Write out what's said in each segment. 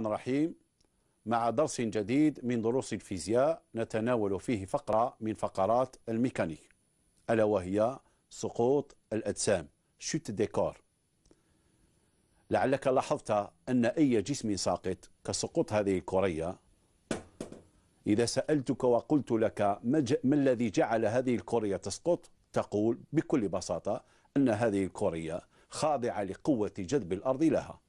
الرحيم مع درس جديد من دروس الفيزياء نتناول فيه فقرة من فقرات الميكانيك ألا وهي سقوط الأجسام شوت ديكور لعلك لاحظت أن أي جسم ساقط كسقوط هذه الكرية إذا سألتك وقلت لك ما الذي جعل هذه الكرية تسقط تقول بكل بساطة أن هذه الكرية خاضعة لقوة جذب الأرض لها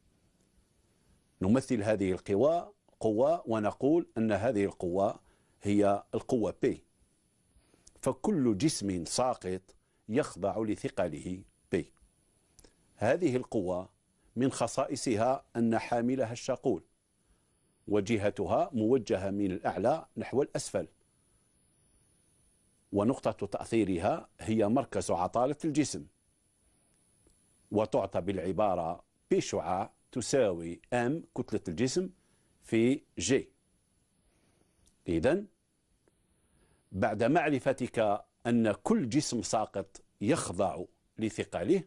نمثل هذه القوى قوة ونقول أن هذه القوة هي القوة بي فكل جسم ساقط يخضع لثقله بي هذه القوة من خصائصها أن حاملها الشقول وجهتها موجهة من الأعلى نحو الأسفل ونقطة تأثيرها هي مركز عطالة الجسم وتعطى بالعبارة بشعاع تساوي ام كتلة الجسم في جي إذا بعد معرفتك أن كل جسم ساقط يخضع لثقله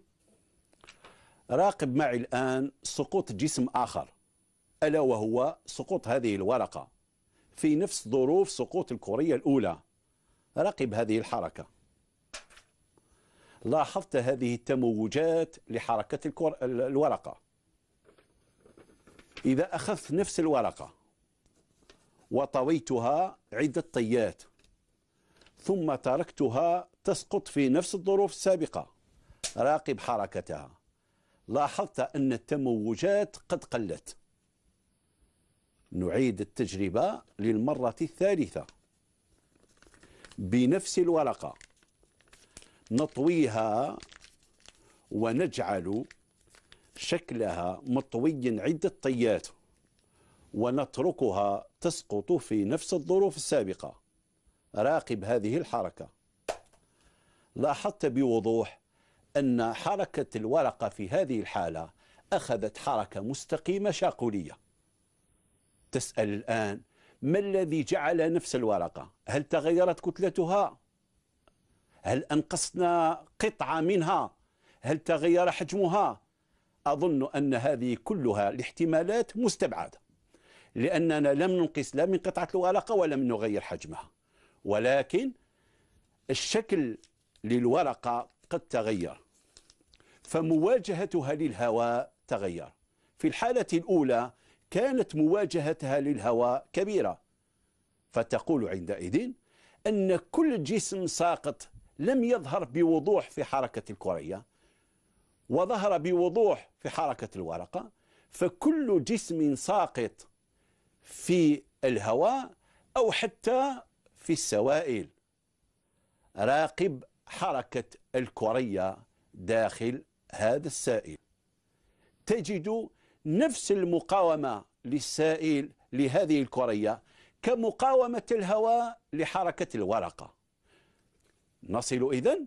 راقب معي الآن سقوط جسم آخر ألا وهو سقوط هذه الورقة في نفس ظروف سقوط الكرية الأولى راقب هذه الحركة لاحظت هذه التموجات لحركة الورقة إذا أخذت نفس الورقة وطويتها عدة طيات ثم تركتها تسقط في نفس الظروف السابقة راقب حركتها لاحظت أن التموجات قد قلت نعيد التجربة للمرة الثالثة بنفس الورقة نطويها ونجعل شكلها مطوي عدة طيات ونتركها تسقط في نفس الظروف السابقة راقب هذه الحركة لاحظت بوضوح أن حركة الورقة في هذه الحالة أخذت حركة مستقيمة شاقولية تسأل الآن ما الذي جعل نفس الورقة هل تغيرت كتلتها هل أنقصنا قطعة منها هل تغير حجمها أظن أن هذه كلها الاحتمالات مستبعدة لأننا لم ننقص لا من قطعة الورقة ولم نغير حجمها ولكن الشكل للورقة قد تغير فمواجهتها للهواء تغير في الحالة الأولى كانت مواجهتها للهواء كبيرة فتقول عندئذ أن كل جسم ساقط لم يظهر بوضوح في حركة الكرية وظهر بوضوح في حركة الورقة فكل جسم ساقط في الهواء أو حتى في السوائل راقب حركة الكرية داخل هذا السائل تجد نفس المقاومة للسائل لهذه الكرية كمقاومة الهواء لحركة الورقة نصل إذن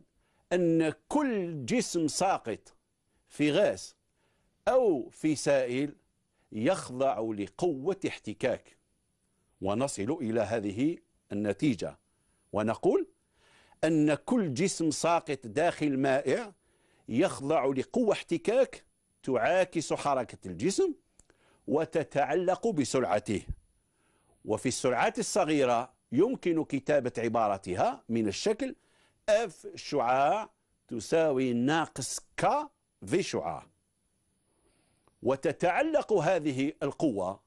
أن كل جسم ساقط في غاز أو في سائل يخضع لقوة احتكاك ونصل إلى هذه النتيجة ونقول أن كل جسم ساقط داخل مائع يخضع لقوة احتكاك تعاكس حركة الجسم وتتعلق بسرعته وفي السرعات الصغيرة يمكن كتابة عبارتها من الشكل F شعاع تساوي ناقص K في شعاع وتتعلق هذه القوة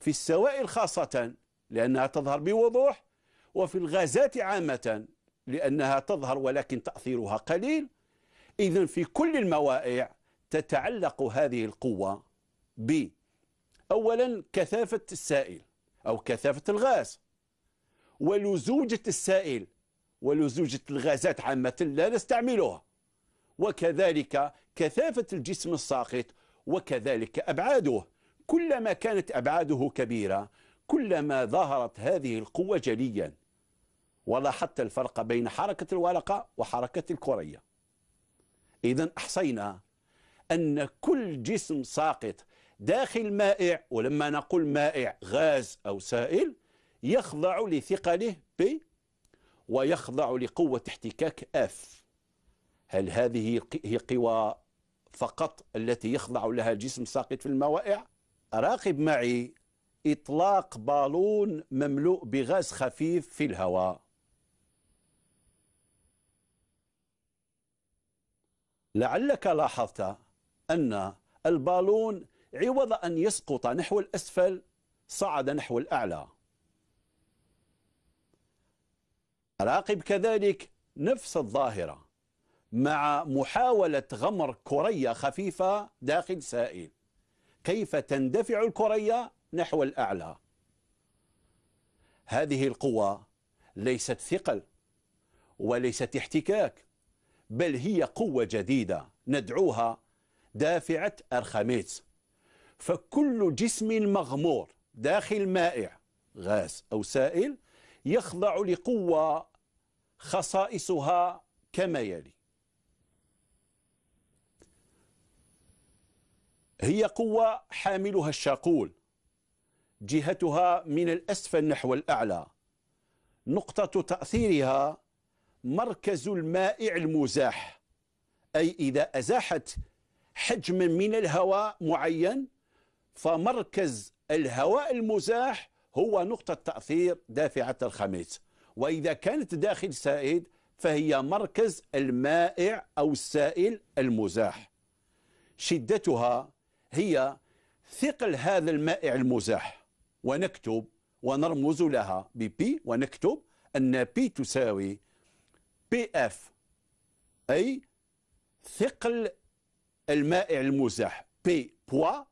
في السوائل خاصة لأنها تظهر بوضوح وفي الغازات عامة لأنها تظهر ولكن تأثيرها قليل إذا في كل الموائع تتعلق هذه القوة ب أولا كثافة السائل أو كثافة الغاز ولزوجة السائل ولزوجة الغازات عامة لا نستعملها وكذلك كثافة الجسم الساقط وكذلك أبعاده كلما كانت أبعاده كبيرة كلما ظهرت هذه القوة جليا ولاحظت الفرق بين حركة الورقة وحركة الكرية إذا أحصينا أن كل جسم ساقط داخل مائع ولما نقول مائع غاز أو سائل يخضع لثقله ب ويخضع لقوة احتكاك F هل هذه هي قوى فقط التي يخضع لها الجسم ساقط في الموائع راقب معي إطلاق بالون مملوء بغاز خفيف في الهواء لعلك لاحظت أن البالون عوض أن يسقط نحو الأسفل صعد نحو الأعلى راقب كذلك نفس الظاهرة مع محاولة غمر كرية خفيفة داخل سائل كيف تندفع الكرية نحو الأعلى هذه القوة ليست ثقل وليست احتكاك بل هي قوة جديدة ندعوها دافعة أرخميدس فكل جسم مغمور داخل مائع غاز أو سائل يخضع لقوة خصائصها كما يلي هي قوة حاملها الشاقول جهتها من الأسفل نحو الأعلى نقطة تأثيرها مركز المائع المزاح أي إذا أزاحت حجما من الهواء معين فمركز الهواء المزاح هو نقطة تأثير دافعة الخميس وإذا كانت داخل سائد فهي مركز المائع أو السائل المزاح شدتها هي ثقل هذا المائع المزاح ونكتب ونرمز لها ببي ونكتب أن بي تساوي بي اف أي ثقل المائع المزاح بي بوا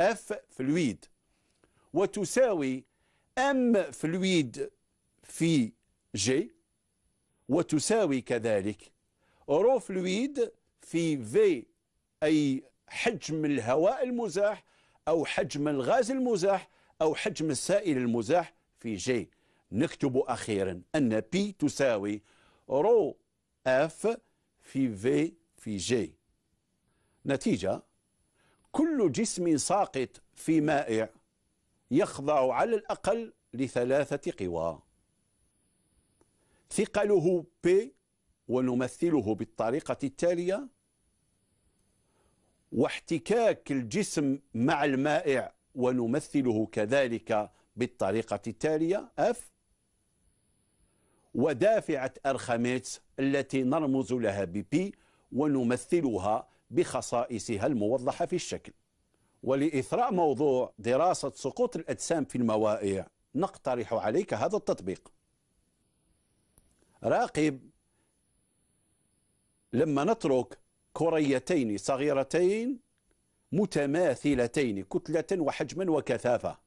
اف فلويد وتساوي ام فلويد في جي وتساوي كذلك رو فلويد في في أي حجم الهواء المزاح أو حجم الغاز المزاح أو حجم السائل المزاح في جي نكتب أخيرا أن بي تساوي رو اف في في في جي نتيجة كل جسم ساقط في مائع يخضع على الأقل لثلاثة قوى ثقله بي ونمثله بالطريقة التالية واحتكاك الجسم مع المائع ونمثله كذلك بالطريقة التالية F ودافعة أرخميتس التي نرمز لها ب ونمثلها بخصائصها الموضحة في الشكل ولإثراء موضوع دراسة سقوط الأجسام في الموائع نقترح عليك هذا التطبيق راقب لما نترك كريتين صغيرتين متماثلتين كتلة وحجما وكثافة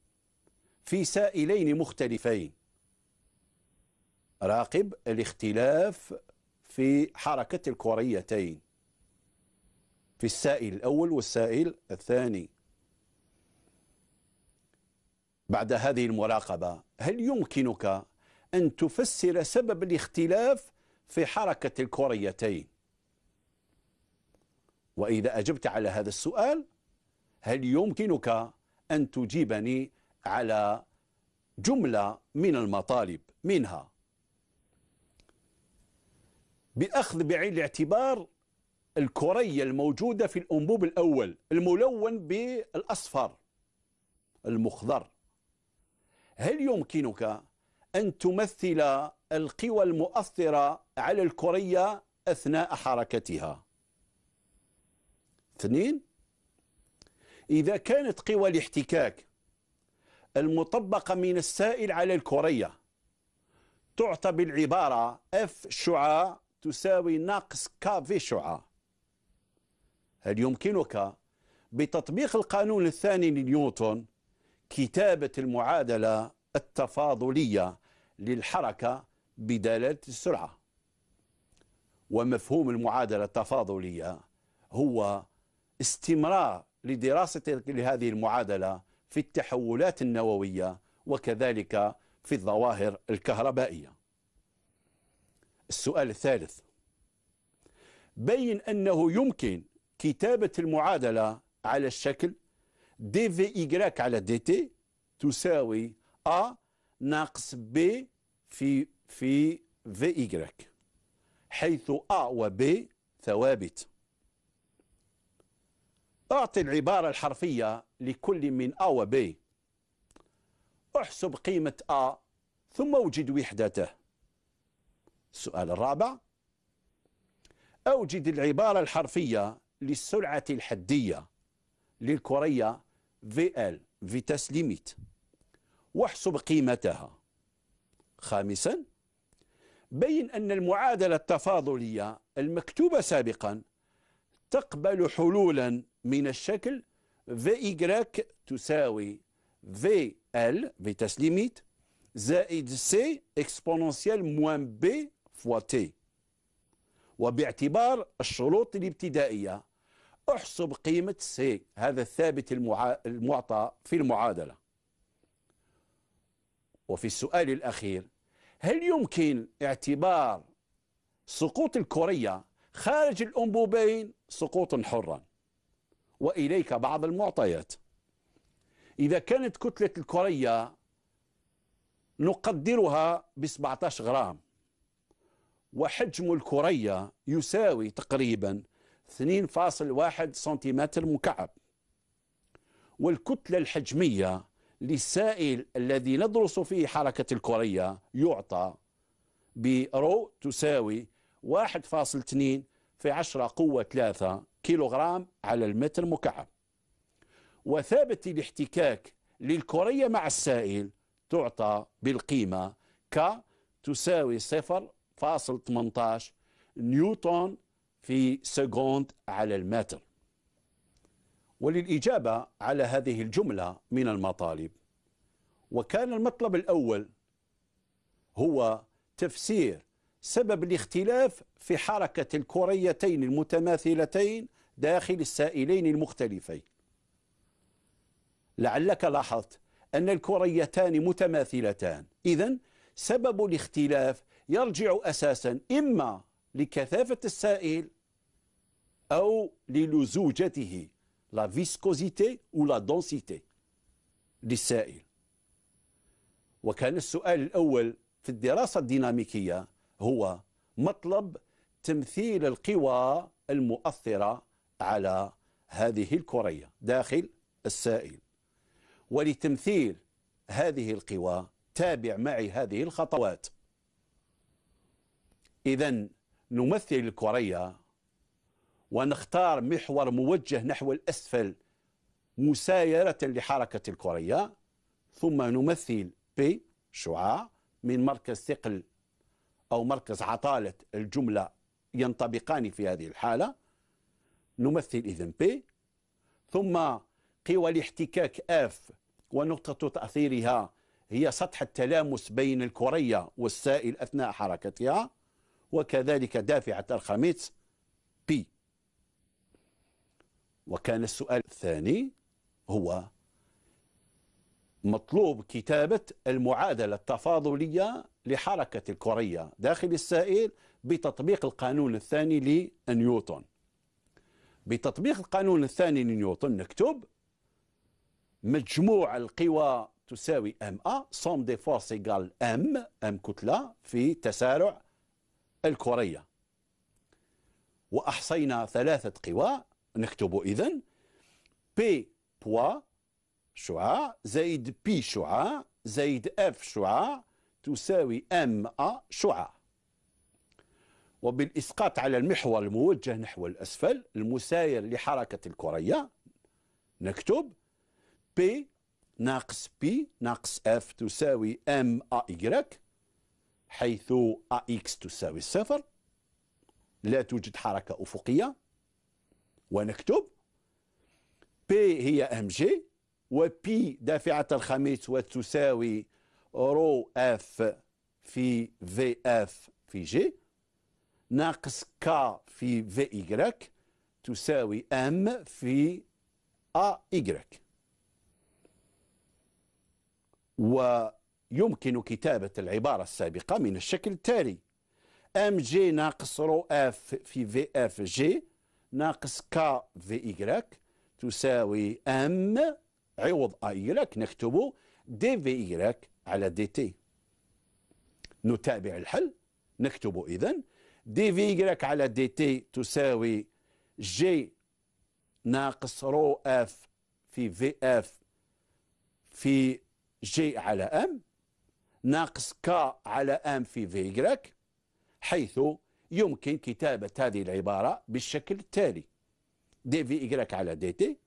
في سائلين مختلفين راقب الاختلاف في حركة الكريتين في السائل الأول والسائل الثاني بعد هذه المراقبة هل يمكنك أن تفسر سبب الاختلاف في حركة الكريتين وإذا أجبت على هذا السؤال هل يمكنك أن تجيبني على جملة من المطالب منها بأخذ بعين الاعتبار الكرية الموجودة في الأنبوب الأول الملون بالأصفر المخضر هل يمكنك أن تمثل القوى المؤثرة على الكرية أثناء حركتها؟ اثنين إذا كانت قوى الاحتكاك المطبقة من السائل على الكرية تعطى بالعبارة اف شعاع تساوي ناقص ك في شعاع هل يمكنك بتطبيق القانون الثاني لنيوتن كتابة المعادلة التفاضلية للحركة بدلالة السرعة ومفهوم المعادلة التفاضلية هو استمرار لدراسة لهذه المعادلة في التحولات النووية وكذلك في الظواهر الكهربائية السؤال الثالث بين أنه يمكن كتابة المعادلة على الشكل دي في إيكراك على دي تي تساوي أ ناقص ب في في في إيكراك حيث أ وب ثوابت أعطي العبارة الحرفية لكل من أ B احسب قيمة أ ثم أوجد وحدته السؤال الرابع أوجد العبارة الحرفية للسرعة الحدية للكرية VL فيتاس ليميت واحسب قيمتها خامسا بين أن المعادلة التفاضلية المكتوبة سابقا تقبل حلولا من الشكل في إيكراك تساوي في ال في ليميت زائد سي اكسبونونسيال موان بي فوا تي وباعتبار الشروط الابتدائية احسب قيمة سي هذا الثابت المع... المعطى في المعادلة وفي السؤال الأخير هل يمكن اعتبار سقوط الكورية خارج الأنبوبين سقوطا حرا وإليك بعض المعطيات إذا كانت كتلة الكرية نقدرها ب 17 غرام وحجم الكرية يساوي تقريبا 2.1 سنتيمتر مكعب والكتلة الحجمية للسائل الذي ندرس فيه حركة الكرية يعطى برو تساوي 1.2 في 10 قوة 3 كيلوغرام على المتر مكعب وثابت الاحتكاك للكرية مع السائل تعطى بالقيمة ك تساوي 0.18 نيوتن في سكوند على المتر وللإجابة على هذه الجملة من المطالب وكان المطلب الأول هو تفسير سبب الاختلاف في حركة الكريتين المتماثلتين داخل السائلين المختلفين لعلك لاحظت أن الكريتان متماثلتان إذا سبب الاختلاف يرجع أساسا إما لكثافة السائل أو للزوجته لا فيسكوزيتي أو لا دونسيتي للسائل وكان السؤال الأول في الدراسة الديناميكية هو مطلب تمثيل القوى المؤثرة على هذه الكرية داخل السائل ولتمثيل هذه القوى تابع معي هذه الخطوات إذا نمثل الكرية ونختار محور موجه نحو الأسفل مسايرة لحركة الكرية ثم نمثل بي شعاع من مركز ثقل أو مركز عطالة الجملة ينطبقان في هذه الحالة نمثل إذن بي ثم قوى الاحتكاك اف ونقطة تأثيرها هي سطح التلامس بين الكرية والسائل أثناء حركتها وكذلك دافعة الخميس بي وكان السؤال الثاني هو مطلوب كتابة المعادلة التفاضلية لحركة الكرية داخل السائل بتطبيق القانون الثاني لنيوتن بتطبيق القانون الثاني لنيوتن نكتب مجموع القوى تساوي ام ا صوم دي فورس ايكال ام ام كتله في تسارع الكريه واحصينا ثلاثه قوى نكتب اذا بي بوا شعاع زائد بي شعاع زائد اف شعاع تساوي ام ا شعاع وبالإسقاط على المحور الموجه نحو الأسفل المساير لحركة الكرية نكتب بي ناقص بي ناقص اف تساوي ام ا ايغريك حيث ا اكس تساوي الصفر لا توجد حركة أفقية ونكتب بي هي ام جي P دافعة الخميس وتساوي رو اف في في اف في جي ناقص ك في في إيكغيك تساوي ام في ا إيكغيك ويمكن كتابة العبارة السابقة من الشكل التالي ام جي ناقص رو اف في في اف جي ناقص ك في إيكغيك تساوي ام عوض ا إيكغيك نكتب دي في إيكغيك على دي تي نتابع الحل نكتب إذن دي في يجرك على دي تي تساوي جي ناقص رو اف في في اف في جي على ام ناقص كا على ام في في يجرك حيث يمكن كتابة هذه العبارة بالشكل التالي دي في إجراك على دي تي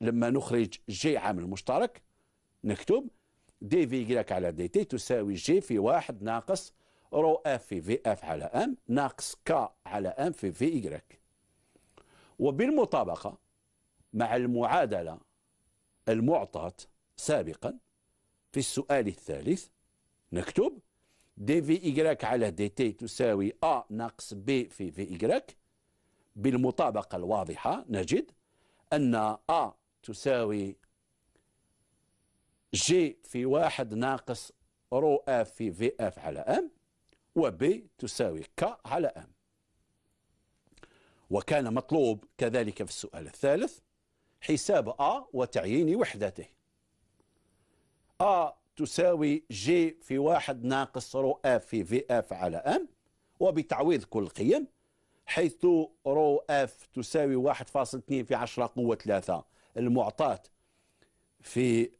لما نخرج جي عامل مشترك نكتب دي في إجراك على دي تي تساوي جي في واحد ناقص رو اف في في اف على ام ناقص ك على ام في في ايكغيك وبالمطابقة مع المعادلة المعطاة سابقا في السؤال الثالث نكتب دي في إيكغيك على دي تي تساوي أ ناقص بي في في إيكغيك بالمطابقة الواضحة نجد أن أ تساوي جي في واحد ناقص رو اف في في اف على ام وب تساوي ك على ام وكان مطلوب كذلك في السؤال الثالث حساب أ وتعيين وحدته أ تساوي جي في واحد ناقص رو اف في في اف على ام وبتعويض كل القيم حيث رو اف تساوي واحد فاصل اثنين في عشرة قوة ثلاثة المعطاة في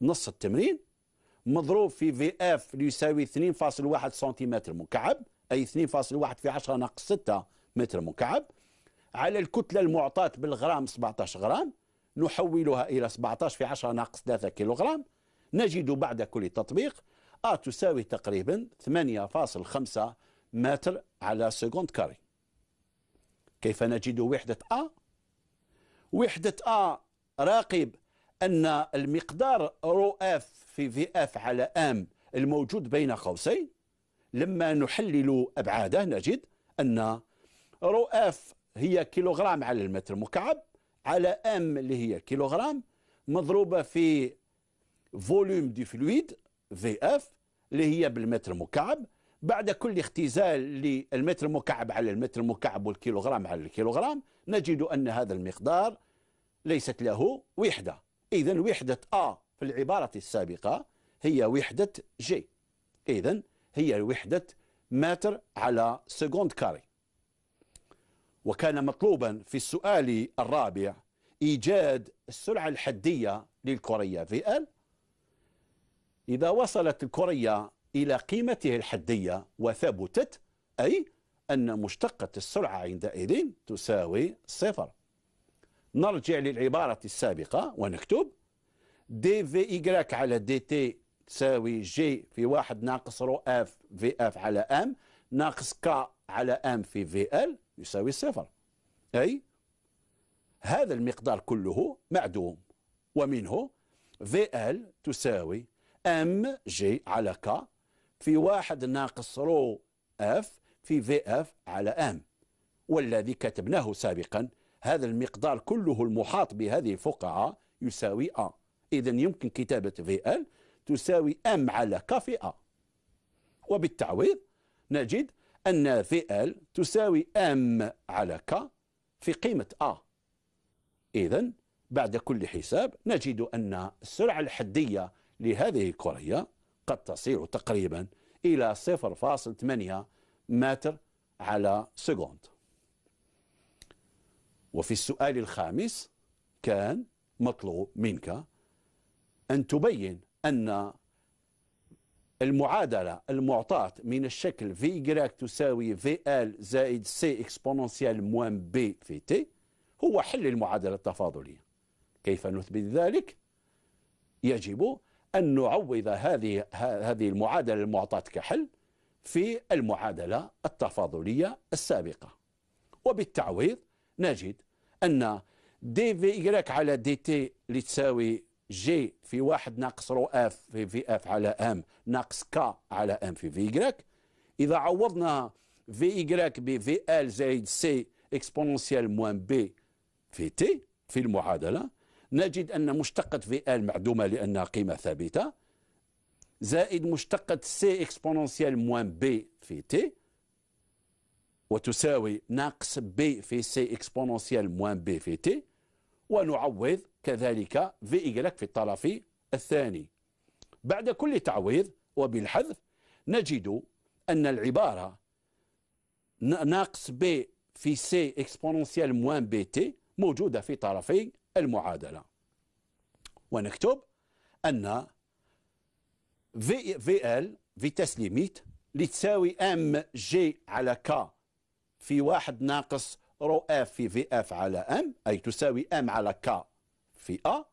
نص التمرين مضروب في في اف يساوي 2.1 سنتيمتر مكعب اي 2.1 في 10 ناقص 6 متر مكعب على الكتله المعطاه بالغرام 17 غرام نحولها الى 17 في 10 ناقص 3 كيلوغرام نجد بعد كل تطبيق ا تساوي تقريبا 8.5 متر على سكوند كاري كيف نجد وحده ا وحده ا راقب أن المقدار رو اف في في اف على ام الموجود بين قوسين لما نحلل أبعاده نجد أن رو اف هي كيلوغرام على المتر مكعب على ام اللي هي كيلوغرام مضروبة في فوليوم دي فلويد في اف اللي هي بالمتر مكعب بعد كل اختزال للمتر مكعب على المتر مكعب والكيلوغرام على الكيلوغرام نجد أن هذا المقدار ليست له وحدة إذا وحدة أ في العبارة السابقة هي وحدة جي إذا هي وحدة متر على سكوند كاري وكان مطلوبا في السؤال الرابع إيجاد السرعة الحدية للكرية في ال إذا وصلت الكرية إلى قيمته الحدية وثبتت أي أن مشتقة السرعة عندئذ تساوي صفر نرجع للعبارة السابقة ونكتب دي في إيكراك على دي تي تساوي جي في واحد ناقص رو اف في اف على ام ناقص ك على ام في في ال يساوي صفر اي هذا المقدار كله معدوم ومنه في ال تساوي ام جي على ك في واحد ناقص رو اف في في اف على ام والذي كتبناه سابقا هذا المقدار كله المحاط بهذه الفقاعة يساوي أ إذا يمكن كتابة في ال تساوي أم على ك في أ وبالتعويض نجد أن في ال تساوي أم على ك في قيمة أ إذا بعد كل حساب نجد أن السرعة الحدية لهذه الكرة قد تصير تقريبا إلى 0.8 متر على سكوند وفي السؤال الخامس كان مطلوب منك أن تبين أن المعادلة المعطاة من الشكل في جراك تساوي في ال زائد سي اكسبوننسيال موان بي في تي هو حل المعادلة التفاضلية كيف نثبت ذلك؟ يجب أن نعوض هذه هذه المعادلة المعطاة كحل في المعادلة التفاضلية السابقة وبالتعويض نجد أن دي في إكراك على دي تي اللي تساوي جي في واحد ناقص رو اف في في اف على ام ناقص كا على ام في في يكراك اذا عوضنا في يكراك ب في ال زائد سي اكسبونونسيال موان بي في تي في المعادله نجد ان مشتقه في ال معدومه لانها قيمه ثابته زائد مشتقه سي اكسبونونسيال موان بي في تي وتساوي ناقص بي في سي اكسبونونسيال موان بي في تي ونعوض كذلك في إيكلاك في الطرف الثاني بعد كل تعويض وبالحذف نجد أن العبارة ناقص بي في سي اكسبونونسيال موان بي تي موجودة في طرفي المعادلة ونكتب أن في في ال فيتاس ليميت لتساوي ام جي على كا في واحد ناقص رو اف في في اف على ام اي تساوي ام على ك في ا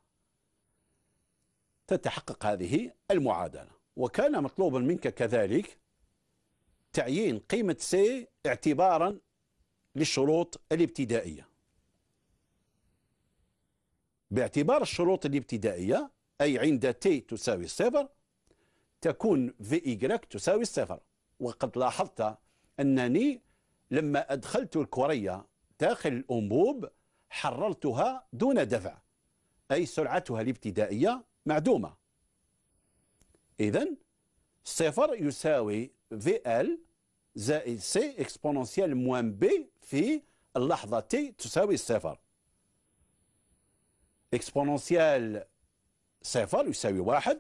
تتحقق هذه المعادلة وكان مطلوبا منك كذلك تعيين قيمة سي اعتبارا للشروط الابتدائية باعتبار الشروط الابتدائية أي عند تي تساوي الصفر تكون في إيكغيك تساوي الصفر وقد لاحظت أنني لما أدخلت الكرية داخل الأنبوب حررتها دون دفع أي سرعتها الابتدائية معدومة إذا صفر يساوي VL زائد C إكسبونونسيال موان B في اللحظة T تساوي الصفر إكسبونسيال صفر يساوي واحد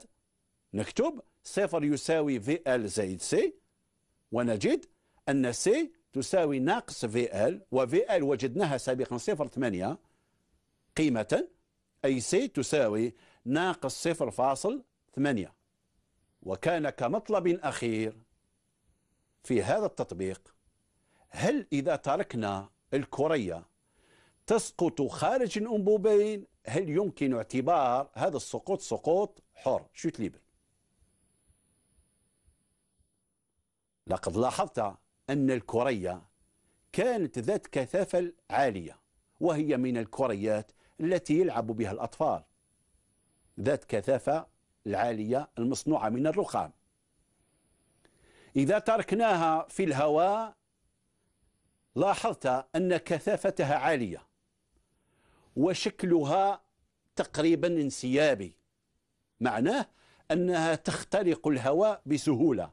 نكتب صفر يساوي VL زائد C ونجد أن C تساوي ناقص في ال وفي ال وجدناها سابقا 0.8 قيمة أي سي تساوي ناقص 0.8 وكان كمطلب أخير في هذا التطبيق هل إذا تركنا الكرية تسقط خارج الأنبوبين هل يمكن اعتبار هذا السقوط سقوط حر شو تليبل لقد لاحظت أن الكرية كانت ذات كثافة عالية وهي من الكريات التي يلعب بها الأطفال ذات كثافة العالية المصنوعة من الرخام إذا تركناها في الهواء لاحظت أن كثافتها عالية وشكلها تقريبا انسيابي معناه أنها تخترق الهواء بسهولة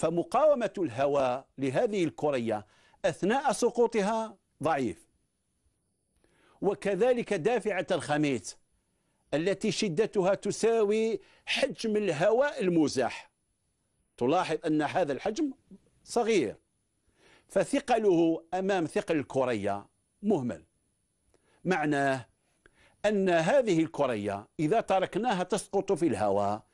فمقاومة الهواء لهذه الكرية أثناء سقوطها ضعيف وكذلك دافعة الخميت التي شدتها تساوي حجم الهواء المزاح تلاحظ أن هذا الحجم صغير فثقله أمام ثقل الكرية مهمل معناه أن هذه الكرية إذا تركناها تسقط في الهواء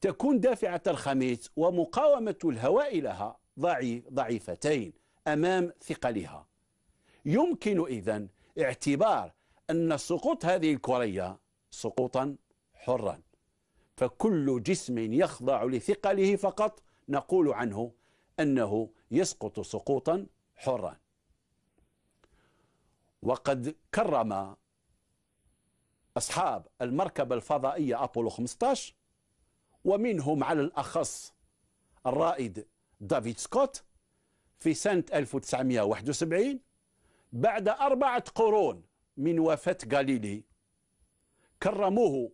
تكون دافعة الخميس ومقاومة الهواء لها ضعيف ضعيفتين أمام ثقلها يمكن إذا اعتبار أن سقوط هذه الكرية سقوطا حرا فكل جسم يخضع لثقله فقط نقول عنه أنه يسقط سقوطا حرا وقد كرم أصحاب المركبة الفضائية أبولو 15 ومنهم على الأخص الرائد دافيد سكوت في سنة 1971 بعد أربعة قرون من وفاة غاليلي كرموه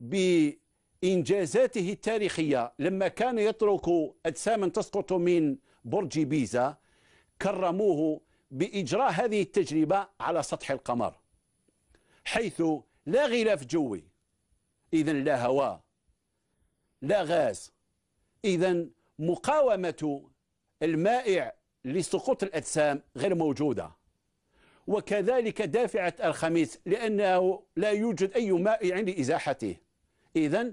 بإنجازاته التاريخية لما كان يترك أجساما تسقط من برج بيزا كرموه بإجراء هذه التجربة على سطح القمر حيث لا غلاف جوي إذا لا هواء لا غاز إذا مقاومة المائع لسقوط الأجسام غير موجودة وكذلك دافعة الخميس لأنه لا يوجد أي مائع لإزاحته إذا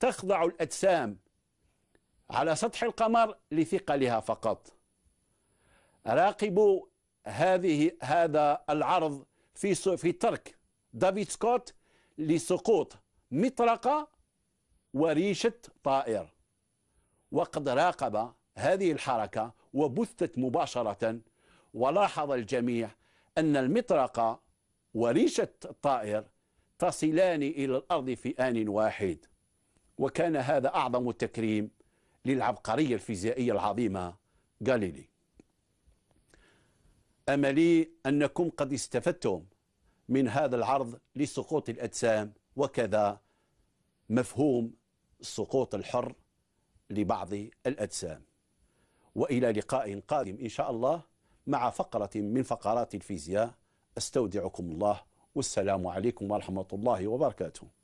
تخضع الأجسام على سطح القمر لثقلها فقط راقبوا هذه هذا العرض في في ترك دافيد سكوت لسقوط مطرقه وريشة طائر وقد راقب هذه الحركة وبثت مباشرة ولاحظ الجميع أن المطرقة وريشة الطائر تصلان إلى الأرض في آن واحد وكان هذا أعظم التكريم للعبقرية الفيزيائية العظيمة غاليلي أملي أنكم قد استفدتم من هذا العرض لسقوط الأجسام وكذا مفهوم سقوط الحر لبعض الأجسام وإلى لقاء قادم إن شاء الله مع فقرة من فقرات الفيزياء استودعكم الله والسلام عليكم ورحمة الله وبركاته